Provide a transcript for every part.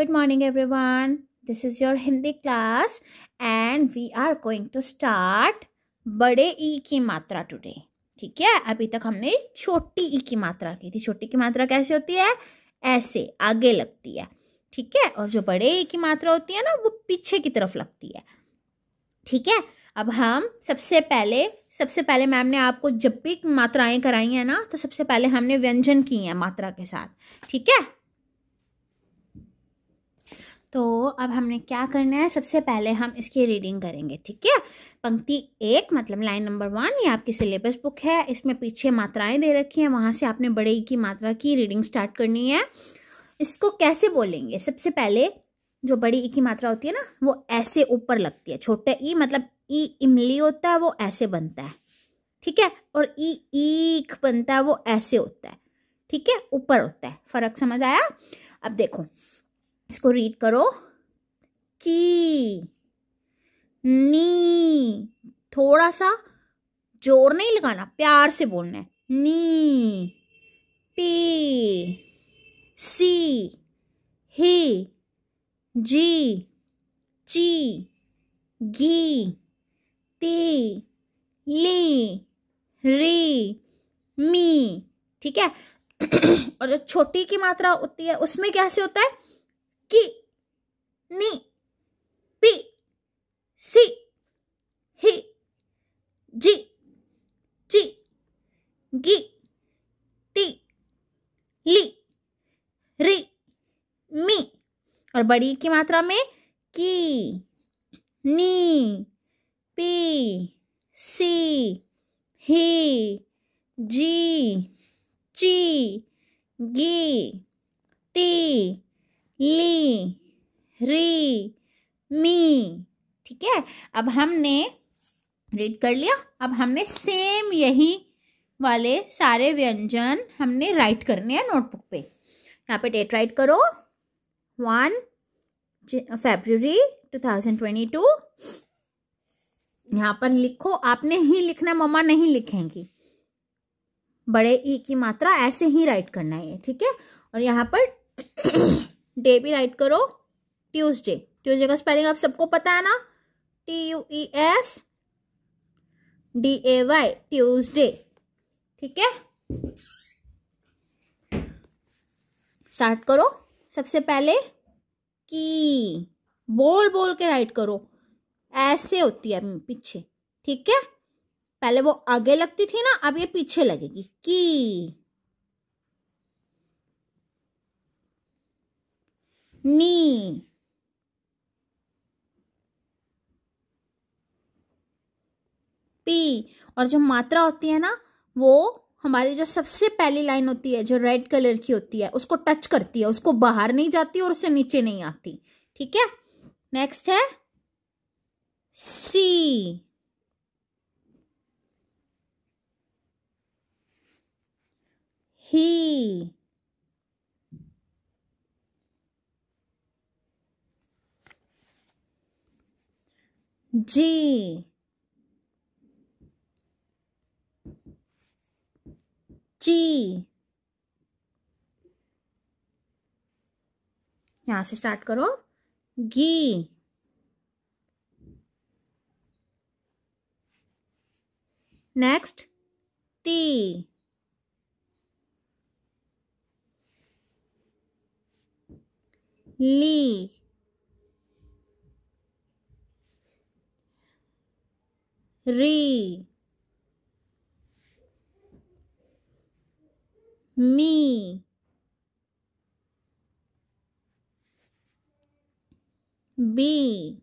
morning everyone this is your Hindi class and we are going to start बड़े ई e की मात्रा today ठीक है अभी तक हमने छोटी ई e की मात्रा की थी छोटी की मात्रा कैसे होती है ऐसे आगे लगती है ठीक है और जो बड़े ई e की मात्रा होती है ना वो पीछे की तरफ लगती है ठीक है अब हम सबसे पहले सबसे पहले मैम ने आपको जब भी मात्राएं कराई हैं ना तो सबसे पहले हमने व्यंजन किए हैं मात्रा के साथ ठीक है तो अब हमने क्या करना है सबसे पहले हम इसकी रीडिंग करेंगे ठीक है पंक्ति एक मतलब लाइन नंबर वन ये आपकी सिलेबस बुक है इसमें पीछे मात्राएं दे रखी हैं वहाँ से आपने बड़े की मात्रा की रीडिंग स्टार्ट करनी है इसको कैसे बोलेंगे सबसे पहले जो बड़ी ई की मात्रा होती है ना वो ऐसे ऊपर लगती है छोटा ई मतलब ई इमली होता है वो ऐसे बनता है ठीक है और ई ईख बनता है वो ऐसे होता है ठीक है ऊपर होता है फर्क समझ आया अब देखो इसको रीड करो की नी थोड़ा सा जोर नहीं लगाना प्यार से बोलना है नी पी सी ही जी ची गी ती ली री मी ठीक है और जो छोटी की मात्रा होती है उसमें कैसे होता है की नी पी सी ही जी ची गी ती ली री मी और बड़ी की मात्रा में की नी पी सी ही जी ची गी टी ली री मी ठीक है अब हमने रीड कर लिया अब हमने सेम यही वाले सारे व्यंजन हमने राइट करने हैं नोटबुक पे यहाँ पे डेट राइट करो वन फेब्रुवरी टू यहाँ पर लिखो आपने ही लिखना मम्मा नहीं लिखेंगी बड़े ई की मात्रा ऐसे ही राइट करना है ठीक है और यहाँ पर डे भी राइट करो ट्यूसडे ट्यूसडे का स्पेलिंग आप सबको पता है ना T U E S D A Y Tuesday ठीक है स्टार्ट करो सबसे पहले की बोल बोल के राइट करो ऐसे होती है पीछे ठीक है पहले वो आगे लगती थी ना अब ये पीछे लगेगी की knee पी और जो मात्रा होती है ना वो हमारी जो सबसे पहली लाइन होती है जो रेड कलर की होती है उसको टच करती है उसको बाहर नहीं जाती और उसे नीचे नहीं आती ठीक है नेक्स्ट है सी ही G G यहां से स्टार्ट करो घी नेक्स्ट ती ली री मी बी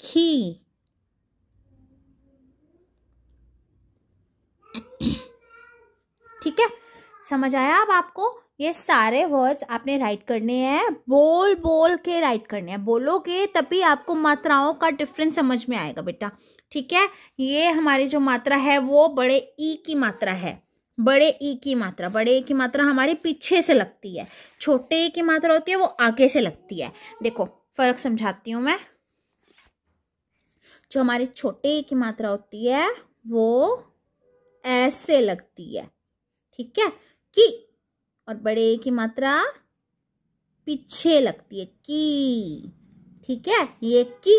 खी ठीक है समझ आया अब आपको ये सारे वर्ड्स आपने राइट करने हैं बोल बोल के राइट करने हैं बोलोगे तभी आपको मात्राओं का डिफरेंस समझ में आएगा बेटा ठीक है ये हमारी जो मात्रा है वो बड़े ई e की मात्रा है बड़े ई e की मात्रा बड़े ई e की मात्रा हमारे पीछे से लगती है छोटे ई की मात्रा होती है वो आगे से लगती है देखो फर्क समझाती हूँ मैं जो हमारी छोटे ई की मात्रा होती है वो ऐसे लगती है ठीक है कि और बड़े की मात्रा पीछे लगती है की ठीक है ये की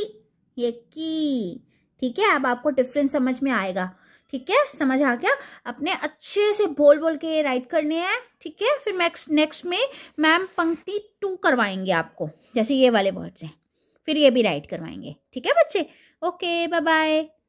ये की ठीक है अब आपको डिफरेंस समझ में आएगा ठीक है समझ आ गया अपने अच्छे से बोल बोल के राइट करने हैं ठीक है फिर नेक्स्ट नेक्स्ट में मैम पंक्ति टू करवाएंगे आपको जैसे ये वाले वर्ड्स हैं फिर ये भी राइट करवाएंगे ठीक है बच्चे ओके बाय बाय